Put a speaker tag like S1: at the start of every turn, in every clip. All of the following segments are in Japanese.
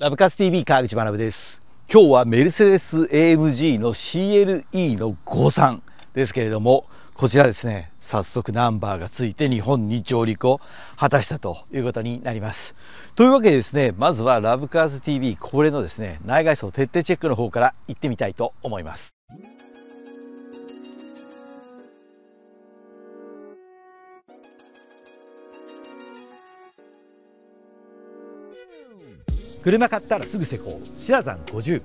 S1: ラブカス TV 川口学です。今日はメルセデス AMG の CLE の53ですけれども、こちらですね、早速ナンバーがついて日本に上陸を果たしたということになります。というわけでですね、まずはラブカーズ TV 恒例のですね、内外装徹底チェックの方から行ってみたいと思います。車買ったらすぐ施工白山50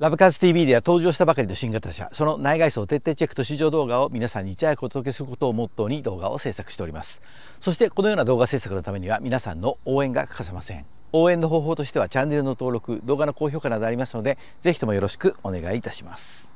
S1: ラブカーズ TV では登場したばかりの新型車その内外装徹底チェックと試乗動画を皆さんにいち早くお届けすることをモットーに動画を制作しておりますそしてこのような動画制作のためには皆さんの応援が欠かせません応援の方法としてはチャンネルの登録動画の高評価などありますので是非ともよろしくお願いいたします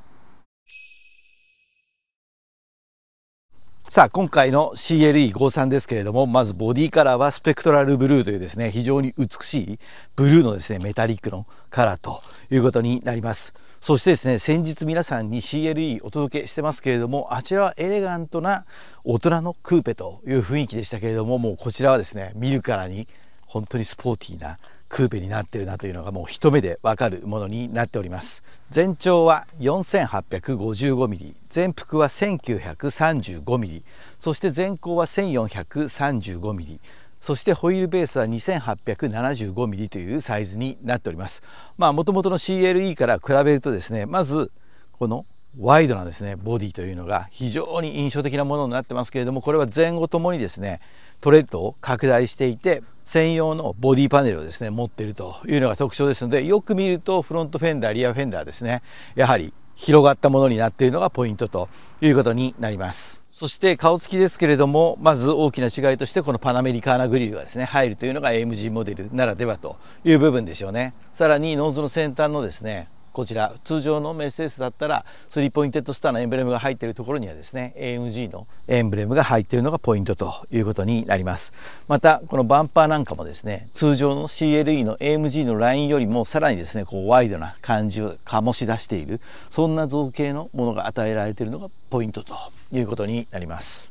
S1: さあ今回の CLE53 ですけれどもまずボディカラーはスペクトラルブルーというですね非常に美しいブルーのですねメタリックのカラーということになりますそしてですね先日皆さんに CLE お届けしてますけれどもあちらはエレガントな大人のクーペという雰囲気でしたけれどももうこちらはですね見るからに本当にスポーティーなクーペになってるなというのがもう一目でわかるものになっております全長は 4855mm 全幅は 1935mm そして全高は 1435mm そしてホイールベースは 2875mm というサイズになっておりますまあもともとの CLE から比べるとですねまずこのワイドなですねボディというのが非常に印象的なものになってますけれどもこれは前後ともにですねトレッドを拡大していて専用のボディパネルをですね持っているというのが特徴ですのでよく見るとフロントフェンダーリアフェンダーですねやはり広がったものになっているのがポイントということになりますそして顔つきですけれどもまず大きな違いとしてこのパナメリカーナグリルがですね入るというのが AMG モデルならではという部分でしょうねさらにノーズの先端のですねこちら通常のメッセージだったらスリーポイントッドスターのエンブレムが入っているところにはですね AMG のエンブレムが入っているのがポイントということになりますまたこのバンパーなんかもですね通常の CLE の AMG のラインよりもさらにですねこうワイドな感じを醸し出しているそんな造形のものが与えられているのがポイントということになります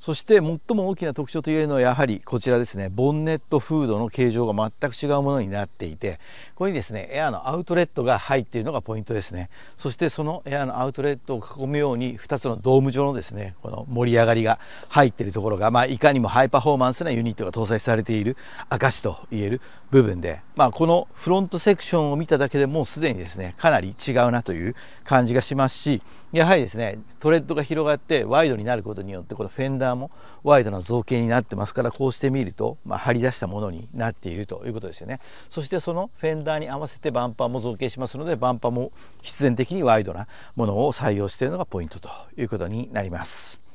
S1: そして最も大きな特徴といえるのはやはりこちらですねボンネットフードの形状が全く違うものになっていてここにですねエアのアウトレットが入っているのがポイントですねそしてそのエアのアウトレットを囲むように2つのドーム状のですねこの盛り上がりが入っているところが、まあ、いかにもハイパフォーマンスなユニットが搭載されている証といえる部分で、まあ、このフロントセクションを見ただけでもうすでにですねかなり違うなという感じがしますしやはりですねトレッドが広がってワイドになることによってこのフェンダーもワイドな造形になってますからこうして見ると、まあ、張り出したものになっているということですよねそしてそのフェンダーに合わせてバンパーも造形しますのでバンパーも必然的にワイドなものを採用しているのがポイントということになります。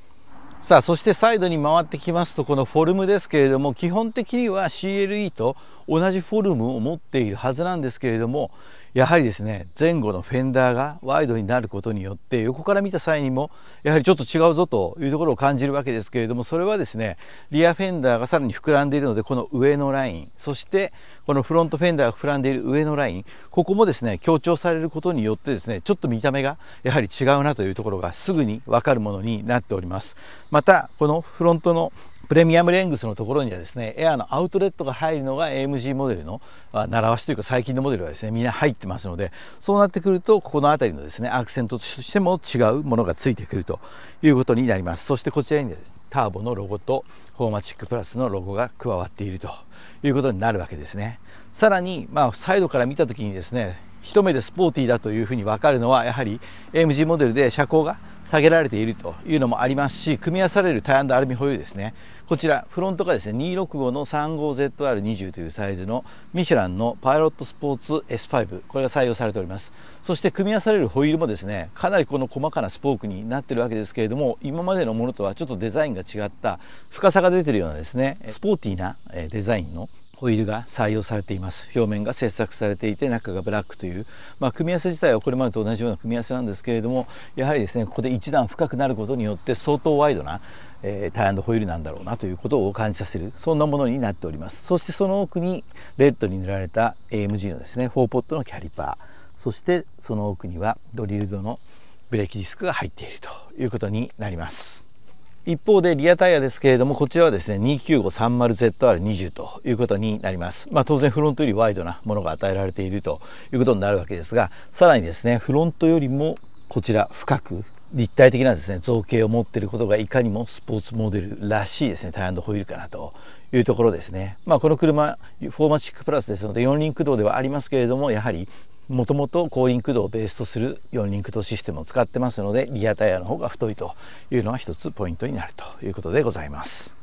S1: さあそしてサイドに回ってきますとこのフォルムですけれども基本的には CLE と同じフォルムを持っているはずなんですけれどもやはりですね前後のフェンダーがワイドになることによって横から見た際にもやはりちょっと違うぞというところを感じるわけですけれどもそれはですねリアフェンダーがさらに膨らんでいるのでこの上のラインそしてこのフロントフェンダーが膨らんでいる上のラインここもですね強調されることによってですねちょっと見た目がやはり違うなというところがすぐに分かるものになっておりますまたこのフロントのプレミアムレングスのところにはですねエアのアウトレットが入るのが AMG モデルの習わしというか最近のモデルはですねみんな入ってますのでそうなってくるとここの辺りのですねアクセントとしても違うものがついてくるということになりますそしてこちらに、ね、ターボのロゴとフォーマチックプラスのロゴが加わっているということになるわけですねさらにまあサイドから見た時にですね一目でスポーティーだというふうに分かるのはやはり AMG モデルで車高が下げられているというのもありますし組み合わされるタイアルミホイールですねこちらフロントがですね265の 35ZR20 というサイズのミシュランのパイロットスポーツ S5 これが採用されておりますそして組み合わされるホイールもですねかなりこの細かなスポークになってるわけですけれども今までのものとはちょっとデザインが違った深さが出てるようなですねスポーティーなデザインのホイールが採用されています表面が切削されていて中がブラックという、まあ、組み合わせ自体はこれまでと同じような組み合わせなんですけれどもやはりですねここで一段深くなることによって相当ワイドなえー、タイホイールなんだろうなということを感じさせるそんなものになっておりますそしてその奥にレッドに塗られた AMG のですね4ポットのキャリパーそしてその奥にはドリルドのブレーキディスクが入っているということになります一方でリアタイヤですけれどもこちらはですね 29530ZR20 ということになります、まあ、当然フロントよりワイドなものが与えられているということになるわけですがさらにですねフロントよりもこちら深く立体的なですね造形を持っていることがいかにもスポーツモデルらしいですねタイヤホイールかなというところですね、まあ、この車フォーマチックプラスですので4輪駆動ではありますけれどもやはりもともと後輪駆動をベースとする四輪駆動システムを使ってますのでリアタイヤの方が太いというのは一つポイントになるということでございます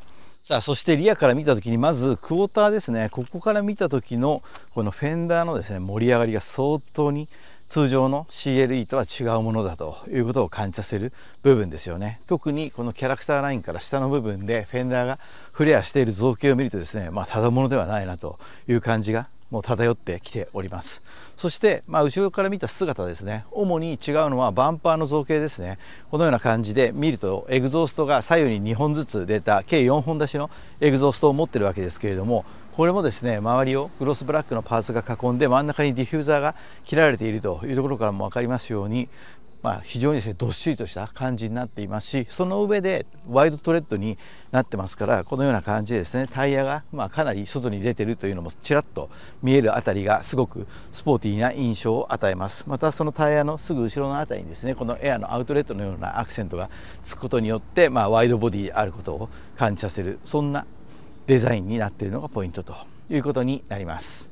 S1: さあそしてリアから見た時にまずクォーターですねここから見た時のこのフェンダーのですね盛り上がりが相当に通常の CLE とは違うものだということを感じさせる部分ですよね特にこのキャラクターラインから下の部分でフェンダーがフレアしている造形を見るとですねまあただものではないなという感じがもう漂ってきておりますそして、まあ、後ろから見た姿ですね主に違うのはバンパーの造形ですねこのような感じで見るとエグゾーストが左右に2本ずつ出た計4本出しのエグゾーストを持ってるわけですけれどもこれもですね周りをグロスブラックのパーツが囲んで真ん中にディフューザーが切られているというところからも分かりますようにまあ、非常にですねどっしりとした感じになっていますしその上でワイドトレッドになってますからこのような感じでですねタイヤが、まあ、かなり外に出てるというのもちらっと見える辺りがすごくスポーティーな印象を与えますまたそのタイヤのすぐ後ろの辺りにですねこのエアのアウトレットのようなアクセントがつくことによって、まあ、ワイドボディであることを感じさせるそんなデザインになっているのがポイントということになります。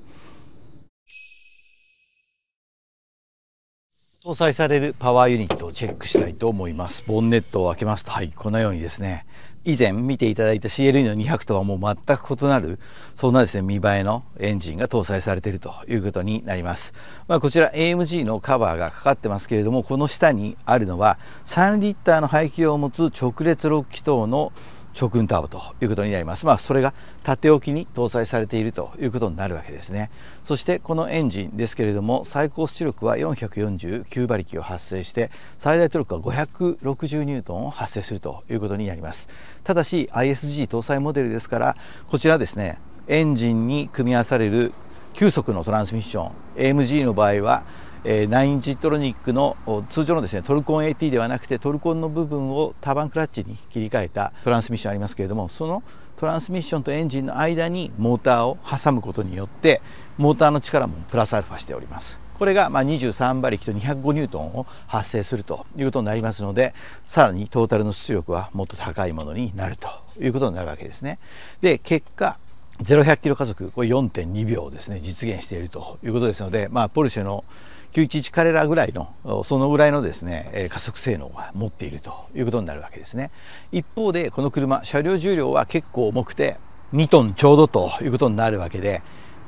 S1: 搭載されるパワーユニットをチェックしたいと思いますボンネットを開けますとはいこのようにですね以前見ていただいた CLE の200とはもう全く異なるそんなですね見栄えのエンジンが搭載されているということになります、まあ、こちら AMG のカバーがかかってますけれどもこの下にあるのは3リッターの排気量を持つ直列6気筒の諸君ターボということになります。まあ、それが縦置きに搭載されているということになるわけですね。そしてこのエンジンですけれども最高出力は449馬力を発生して最大トルクは560ニュートンを発生するということになります。ただし ISG 搭載モデルですからこちらですねエンジンに組み合わされる急速のトランスミッション AMG の場合はえ9インチトロニックの通常のですねトルコン AT ではなくてトルコンの部分をターバンクラッチに切り替えたトランスミッションありますけれどもそのトランスミッションとエンジンの間にモーターを挟むことによってモーターの力もプラスアルファしておりますこれがま23馬力と205ニュートンを発生するということになりますのでさらにトータルの出力はもっと高いものになるということになるわけですねで結果0 100キロ加速これ4.2秒ですね実現しているということですので、まあ、ポルシェの911彼らぐらいのそのぐらいのですね加速性能は持っているということになるわけですね一方でこの車車両重量は結構重くて2トンちょうどということになるわけで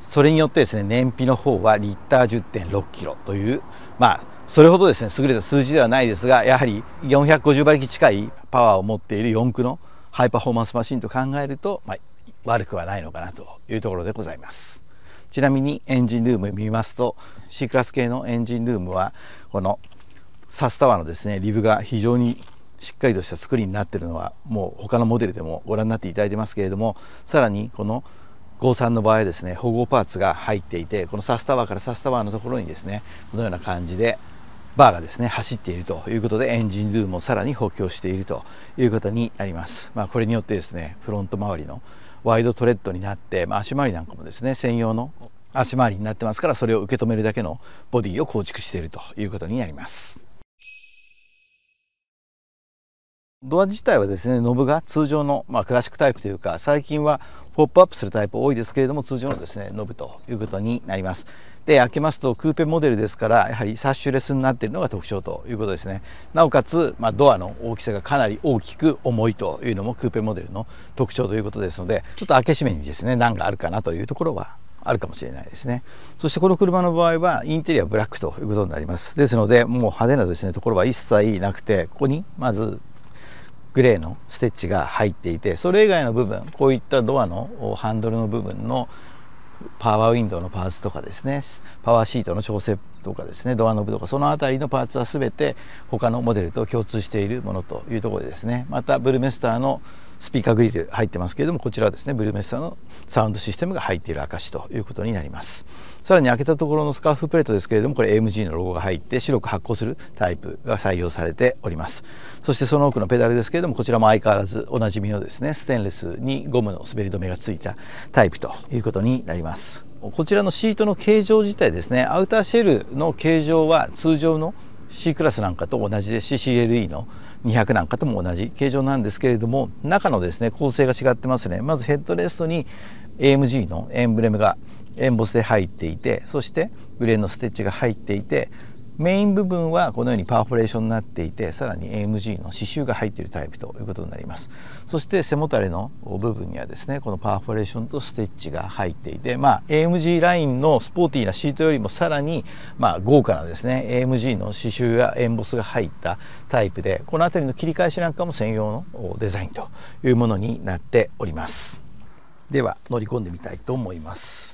S1: それによってですね燃費の方はリッター10.6キロというまあそれほどですね優れた数字ではないですがやはり450馬力近いパワーを持っている四駆のハイパフォーマンスマシンと考えると、まあ、悪くはないのかなというところでございます。ちなみにエンジンルーム見ますと C クラス系のエンジンルームはこのサスタワーのですねリブが非常にしっかりとした作りになってるのはもう他のモデルでもご覧になっていただいてますけれどもさらにこの53の場合ですね保護パーツが入っていてこのサスタワーからサスタワーのところにですねこのような感じでバーがですね走っているということでエンジンルームをさらに補強しているということになります、まあ、これによってですねフロント周りのワイドトレッドになって、まあ、足回りなんかもですね専用の足回りになってますからそれを受け止めるだけのボディを構築しているということになります。ドア自体はですねノブが通常の、まあ、クラシックタイプというか最近はポップアップするタイプ多いですけれども通常のですねノブということになります。で開けますとクーペモデルですからやはりサッシュレスになっているのが特徴ということですねなおかつ、まあ、ドアの大きさがかなり大きく重いというのもクーペモデルの特徴ということですのでちょっと開け閉めにですね難があるかなというところはあるかもしれないですねそしてこの車の場合はインテリアブラックということになりますですのでもう派手なですねところは一切なくてここにまずグレーのステッチが入っていてそれ以外の部分こういったドアのハンドルの部分のパワーウィンドウのパーツとかですねパワーシートの調整とかですねドアノブとかその辺りのパーツは全て他のモデルと共通しているものというところでですねまたブルメスターのスピーカーグリル入ってますけれどもこちらはですねブルメスターのサウンドシステムが入っている証ということになります。さらに開けたところのスカーフプレートですけれどもこれ AMG のロゴが入って白く発光するタイプが採用されておりますそしてその奥のペダルですけれどもこちらも相変わらずおなじみのですねステンレスにゴムの滑り止めがついたタイプということになりますこちらのシートの形状自体ですねアウターシェルの形状は通常の C クラスなんかと同じですし CLE の200なんかとも同じ形状なんですけれども中のですね構成が違ってますねまずヘッドレストに AMG のエンブレムがエンボスで入っていてそしてグレーのステッチが入っていてメイン部分はこのようにパーフォレーションになっていてさらに AMG の刺繍が入っているタイプということになりますそして背もたれの部分にはですねこのパーフォレーションとステッチが入っていて、まあ、AMG ラインのスポーティーなシートよりもさらに、まあ、豪華なですね AMG の刺繍やエンボスが入ったタイプでこの辺りの切り返しなんかも専用のデザインというものになっておりますでは乗り込んでみたいと思います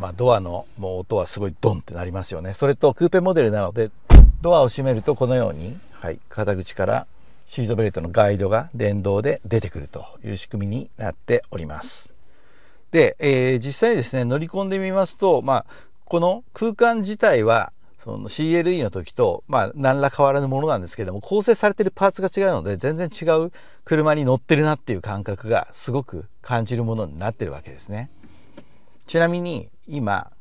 S1: まあ、ドアのもう音はすごいドンってなりますよねそれとクーペモデルなのでドアを閉めるとこのように、はい、肩口からシートベルトのガイドが電動で出てくるという仕組みになっておりますで、えー、実際にですね乗り込んでみますと、まあ、この空間自体はその CLE の時と、まあ、何ら変わらぬものなんですけども構成されてるパーツが違うので全然違う車に乗ってるなっていう感覚がすごく感じるものになってるわけですね。ちなみに今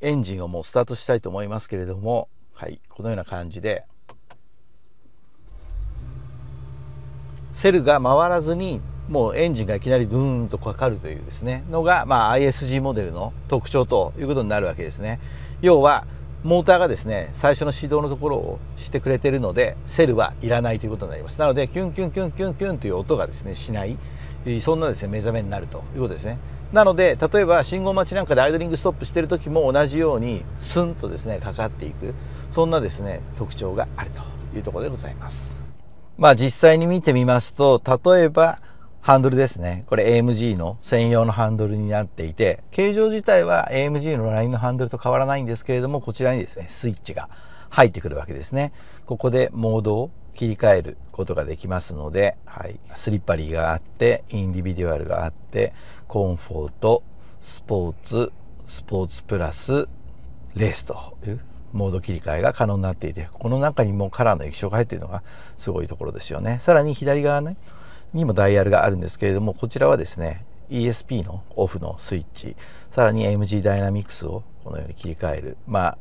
S1: エンジンをもうスタートしたいと思いますけれども、はい、このような感じでセルが回らずにもうエンジンがいきなりブーンとかかるというですねのが、まあ、ISG モデルの特徴ということになるわけですね。要はモーターがですね最初の始動のところをしてくれてるのでセルはいらないということになりますなのでキュンキュンキュンキュンキュンという音がですねしないそんなですね目覚めになるということですねなので例えば信号待ちなんかでアイドリングストップしてる時も同じようにスンとですねかかっていくそんなですね特徴があるというところでございます。まあ実際に見てみますと例えばハンドルですね。これ AMG の専用のハンドルになっていて、形状自体は AMG のラインのハンドルと変わらないんですけれども、こちらにですね、スイッチが入ってくるわけですね。ここでモードを切り替えることができますので、はい、スリッパリーがあって、インディビデュアルがあって、コンフォートスポーツスポーツプラスレースというモード切り替えが可能になっていてこの中にもカラーの液晶が入っているのがすごいところですよねさらに左側、ね、にもダイヤルがあるんですけれどもこちらはですね ESP のオフのスイッチさらに MG ダイナミクスをこのように切り替えるまあ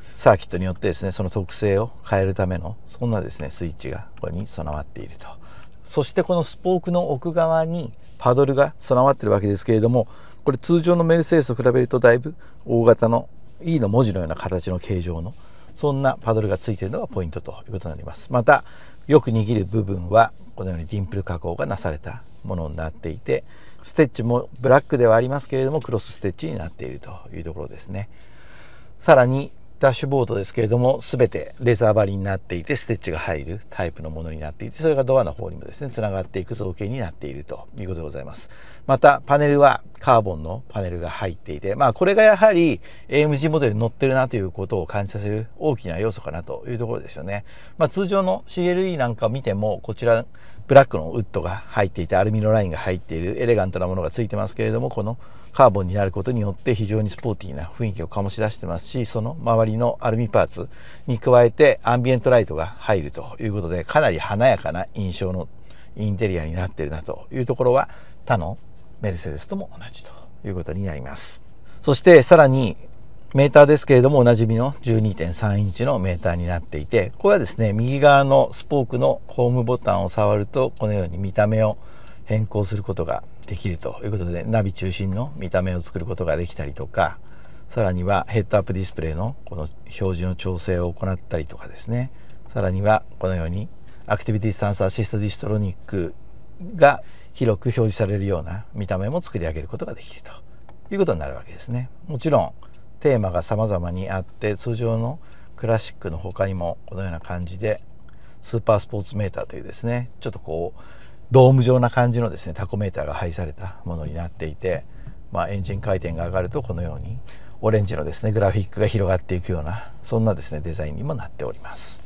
S1: サーキットによってですねその特性を変えるためのそんなですねスイッチがここに備わっているとそしてこのスポークの奥側にパドルが備わってるわけですけれどもこれ通常のメルセデスと比べるとだいぶ大型の E の文字のような形の形状のそんなパドルがついているのがポイントということになりますまたよく握る部分はこのようにディンプル加工がなされたものになっていてステッチもブラックではありますけれどもクロスステッチになっているというところですねさらにダッシュボードですけれども全てレザー張りになっていてステッチが入るタイプのものになっていてそれがドアの方にもですねつながっていく造形になっているということでございますまたパネルはカーボンのパネルが入っていてまあこれがやはり AMG モデルに乗ってるなということを感じさせる大きな要素かなというところですよね、まあ、通常の CLE なんかを見てもこちらブラックのウッドが入っていてアルミのラインが入っているエレガントなものがついてますけれどもこのカーボンになることによって非常にスポーティーな雰囲気を醸し出してますしその周りのアルミパーツに加えてアンビエントライトが入るということでかなり華やかな印象のインテリアになってるなというところは他のメルセデスとも同じということになりますそしてさらにメーターですけれどもおなじみの12.3インチのメーターになっていてこれはですね右側のスポークのホームボタンを触るとこのように見た目を変更することができるということでナビ中心の見た目を作ることができたりとかさらにはヘッドアップディスプレイのこの表示の調整を行ったりとかですねさらにはこのようにアクティビティスタンスアシストディストロニックが広く表示されるような見た目も作り上げることができるということになるわけですね。もちろんテーマが様々にあって通常のクラシックの他にもこのような感じでスーパースポーツメーターというですねちょっとこうドーム状な感じのですねタコメーターが配されたものになっていて、まあ、エンジン回転が上がるとこのようにオレンジのですねグラフィックが広がっていくようなそんなですねデザインにもなっております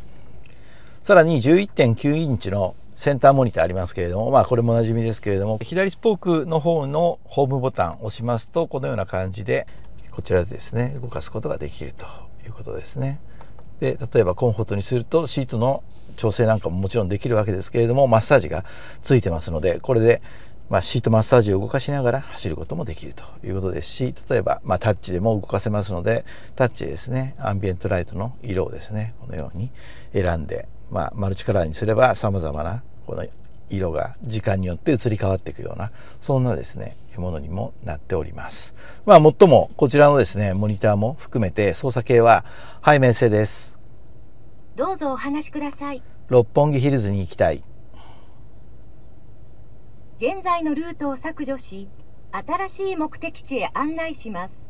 S1: さらに11.9インチのセンターモニターありますけれども、まあ、これもおなじみですけれども左スポークの方のホームボタンを押しますとこのような感じでこちらでですね動かすことができるということですねで例えばコンフォートにするとシートの調整なんかももちろんできるわけですけれどもマッサージがついてますのでこれで、まあ、シートマッサージを動かしながら走ることもできるということですし例えば、まあ、タッチでも動かせますのでタッチですねアンビエントライトの色をですねこのように選んで、まあ、マルチカラーにすればさまざまなこの色が時間によって移り変わっていくようなそんなですねものにもなっております。まあ、もっともこちらのですねモニターも含めて操作系は背面性です。どうぞお話しください六本木ヒルズに行きたい現在のルートを削除し新しい目的地へ案内します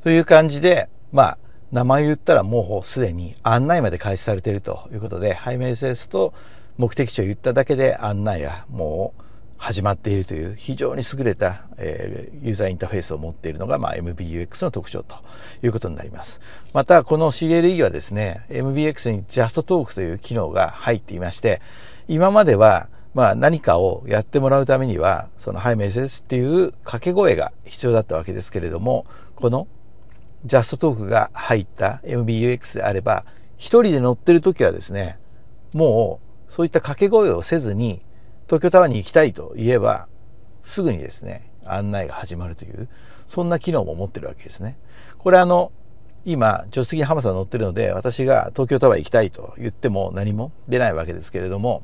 S1: という感じでまあ名前言ったらもうすでに案内まで開始されているということで背面 SS と目的地を言っただけで案内はもう始まっているという非常に優れた、えー、ユーザーインターフェースを持っているのが、まあ、MBUX の特徴ということになりますまたこの CLE はですね MBX に JustTalk という機能が入っていまして今まではまあ何かをやってもらうためにはその「はいメッセっていう掛け声が必要だったわけですけれどもこの JustTalk が入った MBUX であれば一人で乗ってる時はですねもうそういった掛け声をせずに東京タワーに行きたいと言えばすぐにですね案内が始まるというそんな機能も持ってるわけですね。これあの今助手席に浜さん乗ってるので私が東京タワー行きたいと言っても何も出ないわけですけれども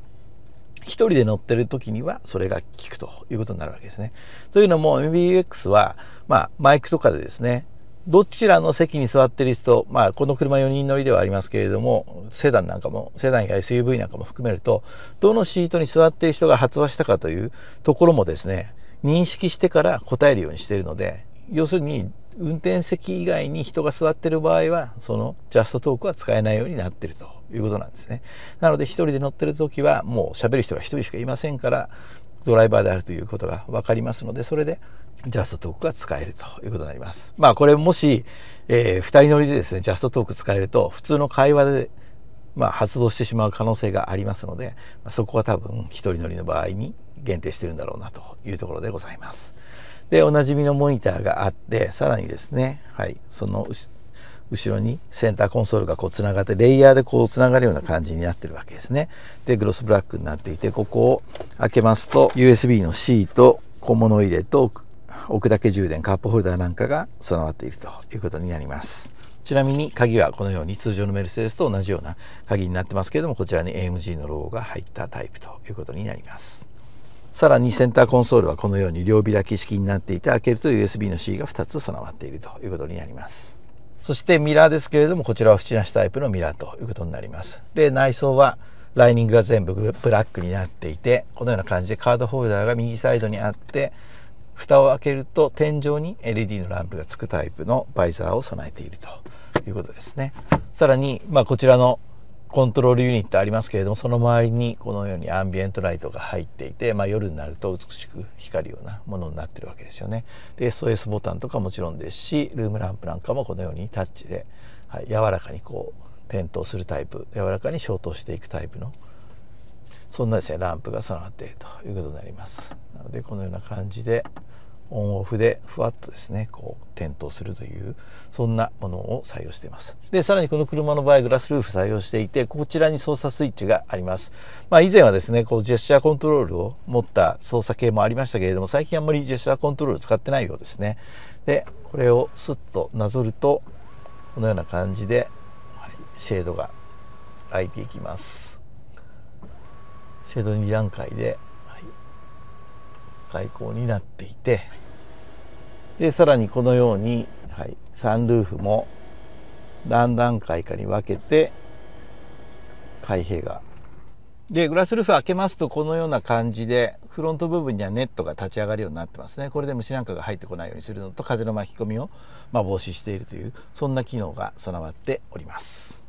S1: 一人で乗ってる時にはそれが効くということになるわけですね。というのも MBUX は、まあ、マイクとかでですねどちらの席に座ってる人、まあ、この車4人乗りではありますけれども、セダンなんかも、セダンや SUV なんかも含めると、どのシートに座っている人が発話したかというところもですね、認識してから答えるようにしているので、要するに、運転席以外に人が座ってる場合は、そのジャストトークは使えないようになってるということなんですね。なので、1人で乗ってる時は、もう喋る人が1人しかいませんから、ドライバーであるということが分かりますのでそれでジャストトークが使えるということになります。まあこれもし、えー、2人乗りでですねジャストトーク使えると普通の会話で、まあ、発動してしまう可能性がありますので、まあ、そこは多分1人乗りの場合に限定してるんだろうなというところでございます。でおなじみのモニターがあってさらにですねはいその後ろにセンターコンソールがこうつながってレイヤーでこうつながるような感じになってるわけですねでグロスブラックになっていてここを開けますと USB の C と小物入れと置くだけ充電カップホルダーなんかが備わっているということになりますちなみに鍵はこのように通常のメルセデスと同じような鍵になってますけれどもこちらに AMG のロゴが入ったタイプということになりますさらにセンターコンソールはこのように両開き式になっていて開けると USB の C が2つ備わっているということになりますそしてミラーですけれどもこちらは縁なしタイプのミラーということになりますで内装はライニングが全部ブラックになっていてこのような感じでカードホルダーが右サイドにあって蓋を開けると天井に LED のランプがつくタイプのバイザーを備えているということですねさらに、まあ、こちらのコントロールユニットありますけれどもその周りにこのようにアンビエントライトが入っていて、まあ、夜になると美しく光るようなものになってるわけですよね。で SOS ボタンとかもちろんですしルームランプなんかもこのようにタッチで、はい、柔らかにこう点灯するタイプ柔らかに消灯していくタイプのそんなですねランプが備わっているということになります。なのでこのような感じでオンオフでふわっとですねこう点灯するというそんなものを採用していますでさらにこの車の場合グラスルーフ採用していてこちらに操作スイッチがあります、まあ、以前はですねこうジェスチャーコントロールを持った操作系もありましたけれども最近あんまりジェスチャーコントロール使ってないようですねでこれをスッとなぞるとこのような感じで、はい、シェードが開いていきますシェード2段階で開口になっていてでさらにこのように、はい、サンルーフも何段階かに分けて開閉がでグラスルーフ開けますとこのような感じでフロント部分にはネットが立ち上がるようになってますねこれで虫なんかが入ってこないようにするのと風の巻き込みを、まあ、防止しているというそんな機能が備わっております。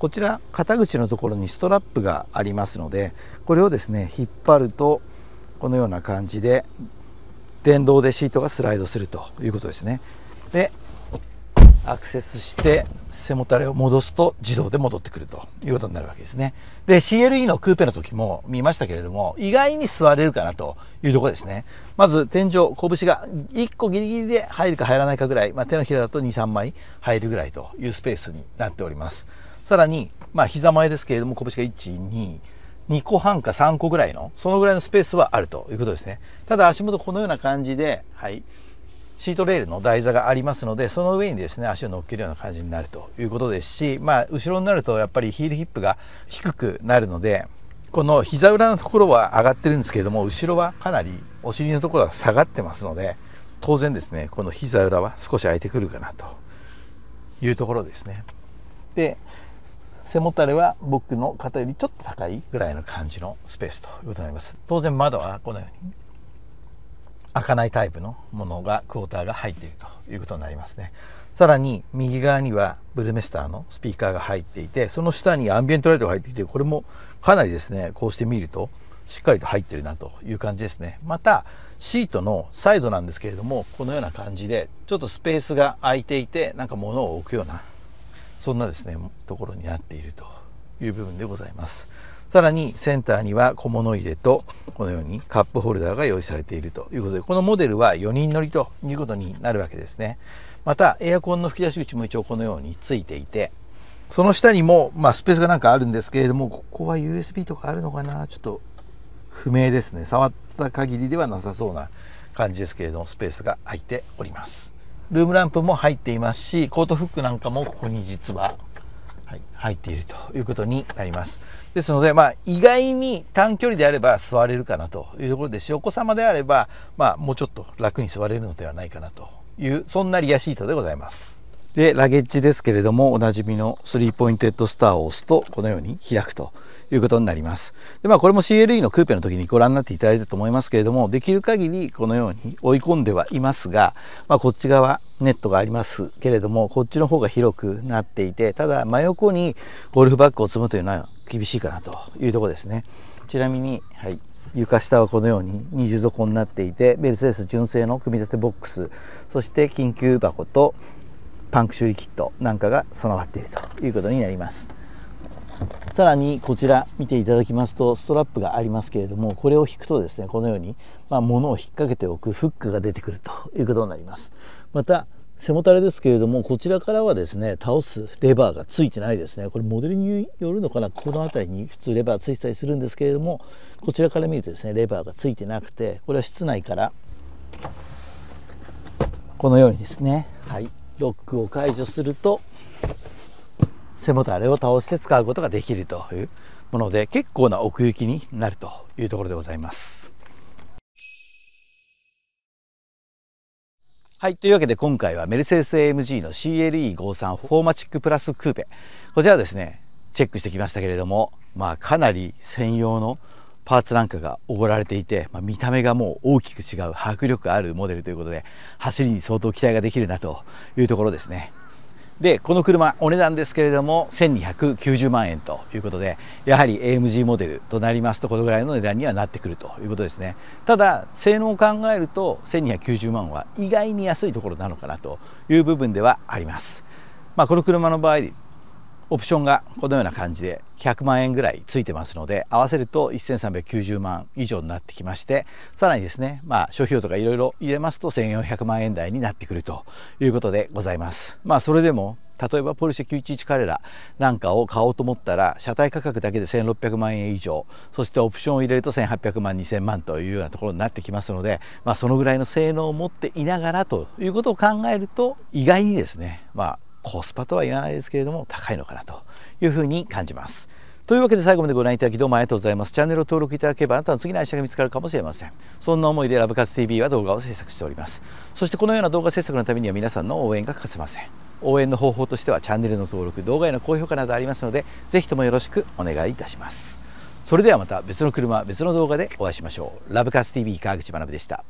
S1: こちら肩口のところにストラップがありますのでこれをですね引っ張るとこのような感じで電動でシートがスライドするということですねでアクセスして背もたれを戻すと自動で戻ってくるということになるわけですねで CLE のクーペの時も見ましたけれども意外に座れるかなというところですねまず天井拳が1個ギリギリで入るか入らないかぐらい、まあ、手のひらだと23枚入るぐらいというスペースになっておりますさらに、まあ、膝前ですけれども、拳が1、2、2個半か3個ぐらいの、そのぐらいのスペースはあるということですね。ただ足元このような感じで、はい、シートレールの台座がありますので、その上にですね、足を乗っけるような感じになるということですし、まあ、後ろになるとやっぱりヒールヒップが低くなるので、この膝裏のところは上がってるんですけれども、後ろはかなりお尻のところは下がってますので、当然ですね、この膝裏は少し空いてくるかなというところですね。で、背もたれは僕の肩よりちょっと高いぐらいの感じのスペースということになります当然窓はこのように開かないタイプのものがクォーターが入っているということになりますねさらに右側にはブルメスターのスピーカーが入っていてその下にアンビエントライトが入っていてこれもかなりですねこうして見るとしっかりと入ってるなという感じですねまたシートのサイドなんですけれどもこのような感じでちょっとスペースが空いていてなんか物を置くようなそんなですねところになっているという部分でございますさらにセンターには小物入れとこのようにカップホルダーが用意されているということでこのモデルは4人乗りということになるわけですねまたエアコンの吹き出し口も一応このようについていてその下にも、まあ、スペースがなんかあるんですけれどもここは USB とかあるのかなちょっと不明ですね触った限りではなさそうな感じですけれどもスペースが空いておりますルームランプも入っていますしコートフックなんかもここに実は、はい、入っているということになりますですので、まあ、意外に短距離であれば座れるかなというところですしお子様であれば、まあ、もうちょっと楽に座れるのではないかなというそんなリアシートでございますでラゲッジですけれどもおなじみの3ポインテッドスターを押すとこのように開くと。いうことになります。でまあこれも CLE のクーペの時にご覧になっていただいたと思いますけれどもできる限りこのように追い込んではいますが、まあ、こっち側ネットがありますけれどもこっちの方が広くなっていてただ真横にゴルフバッグを積むというのは厳しいかなというとこですね。ちなみに、はい、床下はこのように二重底になっていてメルセデス純正の組み立てボックスそして緊急箱とパンク修理キットなんかが備わっているということになります。さらにこちら見ていただきますとストラップがありますけれどもこれを引くとですねこのように、まあ、物を引っ掛けておくフックが出てくるということになりますまた背もたれですけれどもこちらからはですね倒すレバーがついてないですねこれモデルによるのかなこの辺りに普通レバーついてたりするんですけれどもこちらから見るとですねレバーがついてなくてこれは室内からこのようにですねはいロックを解除すると背もたれを倒して使うことができるというもので結構な奥行きになるというところでございます。はい。というわけで今回はメルセデス AMG の CLE53 フォーマチックプラスクーペ。こちらですね、チェックしてきましたけれども、まあかなり専用のパーツなんかがおごられていて、まあ、見た目がもう大きく違う迫力あるモデルということで走りに相当期待ができるなというところですね。でこの車お値段ですけれども1290万円ということでやはり AMG モデルとなりますとこのぐらいの値段にはなってくるということですねただ性能を考えると1290万は意外に安いところなのかなという部分ではありますまあ、この車の場合オプションがこのような感じで100万円ぐらいついてますので合わせると1390万以上になってきましてさらにですねまあ諸費用とかいろいろ入れますと1400万円台になってくるということでございますまあそれでも例えばポルシェ911カレラなんかを買おうと思ったら車体価格だけで1600万円以上そしてオプションを入れると1800万2000万というようなところになってきますので、まあ、そのぐらいの性能を持っていながらということを考えると意外にですねまあコスパとは言わないですけれども高いのかなというふうに感じます。というわけで最後までご覧いただきどうもありがとうございます。チャンネル登録いただければあなたの次の愛車が見つかるかもしれません。そんな思いでラブカツ TV は動画を制作しております。そしてこのような動画制作のためには皆さんの応援が欠かせません。応援の方法としてはチャンネルの登録、動画への高評価などありますので、ぜひともよろしくお願いいたします。それではまた別の車、別の動画でお会いしましょう。ラブカツ TV 川口学でした。